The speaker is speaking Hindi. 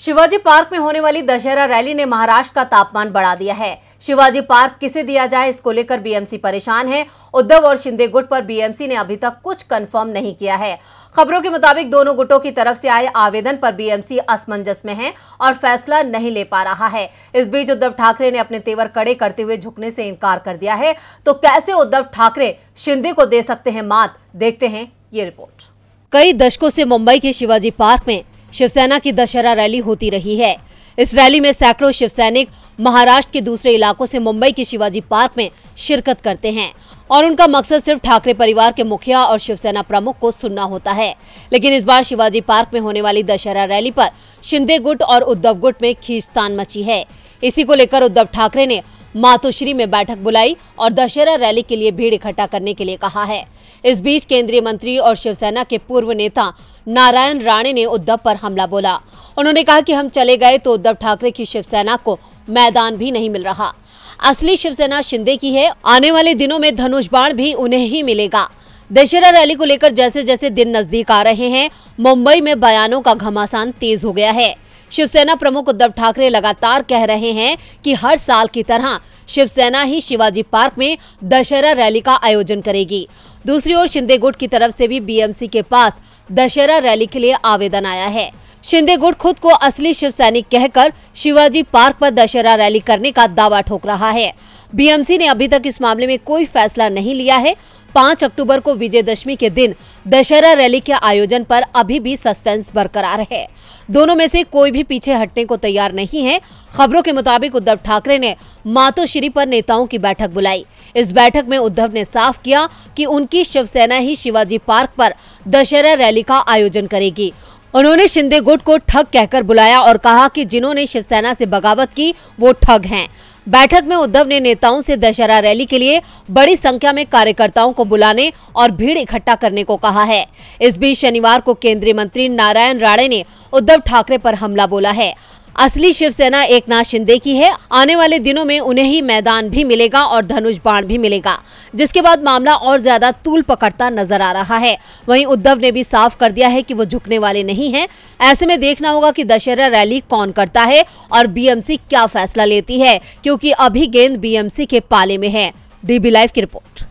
शिवाजी पार्क में होने वाली दशहरा रैली ने महाराष्ट्र का तापमान बढ़ा दिया है शिवाजी पार्क किसे दिया जाए इसको लेकर बीएमसी परेशान है उद्धव और शिंदे गुट पर बीएमसी ने अभी तक कुछ कंफर्म नहीं किया है खबरों के मुताबिक दोनों गुटों की तरफ से आए आवेदन पर बीएमसी असमंजस में है और फैसला नहीं ले पा रहा है इस बीच उद्धव ठाकरे ने अपने तेवर कड़े करते हुए झुकने से इनकार कर दिया है तो कैसे उद्धव ठाकरे शिंदे को दे सकते हैं मात देखते हैं ये रिपोर्ट कई दशकों से मुंबई के शिवाजी पार्क में शिवसेना की दशहरा रैली होती रही है इस रैली में सैकड़ों शिव सैनिक महाराष्ट्र के दूसरे इलाकों से मुंबई के शिवाजी पार्क में शिरकत करते हैं और उनका मकसद सिर्फ ठाकरे परिवार के मुखिया और शिवसेना प्रमुख को सुनना होता है लेकिन इस बार शिवाजी पार्क में होने वाली दशहरा रैली पर शिंदे गुट और उद्धव गुट में खींचतान मची है इसी को लेकर उद्धव ठाकरे ने मातोश्री में बैठक बुलाई और दशहरा रैली के लिए भीड़ इकट्ठा करने के लिए कहा है इस बीच केंद्रीय मंत्री और शिवसेना के पूर्व नेता नारायण राणे ने उद्धव पर हमला बोला उन्होंने कहा कि हम चले गए तो उद्धव ठाकरे की शिवसेना को मैदान भी नहीं मिल रहा असली शिवसेना शिंदे की है आने वाले दिनों में धनुष बाण भी उन्हें ही मिलेगा दशहरा रैली को लेकर जैसे जैसे दिन नजदीक आ रहे हैं मुंबई में बयानों का घमासान तेज हो गया है शिवसेना प्रमुख उद्धव ठाकरे लगातार कह रहे हैं कि हर साल की तरह शिवसेना ही शिवाजी पार्क में दशहरा रैली का आयोजन करेगी दूसरी ओर शिंदे गुट की तरफ से भी बीएमसी के पास दशहरा रैली के लिए आवेदन आया है शिंदे गुट खुद को असली शिव सैनिक कहकर शिवाजी पार्क आरोप दशहरा रैली करने का दावा ठोक रहा है बीएमसी ने अभी तक इस मामले में कोई फैसला नहीं लिया है पाँच अक्टूबर को विजयदशमी के दिन दशहरा रैली के आयोजन पर अभी भी सस्पेंस बरकरार है दोनों में से कोई भी पीछे हटने को तैयार नहीं है खबरों के मुताबिक उद्धव ठाकरे ने मातोश्री पर नेताओं की बैठक बुलाई इस बैठक में उद्धव ने साफ किया कि उनकी शिवसेना ही शिवाजी पार्क पर दशहरा रैली का आयोजन करेगी उन्होंने शिंदे गुट को ठग कहकर बुलाया और कहा कि जिन्होंने शिवसेना से बगावत की वो ठग हैं बैठक में उद्धव ने नेताओं से दशहरा रैली के लिए बड़ी संख्या में कार्यकर्ताओं को बुलाने और भीड़ इकट्ठा करने को कहा है इस बीच शनिवार को केंद्रीय मंत्री नारायण राणे ने उद्धव ठाकरे पर हमला बोला है असली शिवसेना एक नाथ शिंदे की है आने वाले दिनों में उन्हें ही मैदान भी मिलेगा और धनुष बाण भी मिलेगा जिसके बाद मामला और ज्यादा तूल पकड़ता नजर आ रहा है वहीं उद्धव ने भी साफ कर दिया है कि वो झुकने वाले नहीं हैं ऐसे में देखना होगा कि दशहरा रैली कौन करता है और बीएमसी क्या फैसला लेती है क्योंकि अभी गेंद बीएमसी के पाले में है डीबी लाइव की रिपोर्ट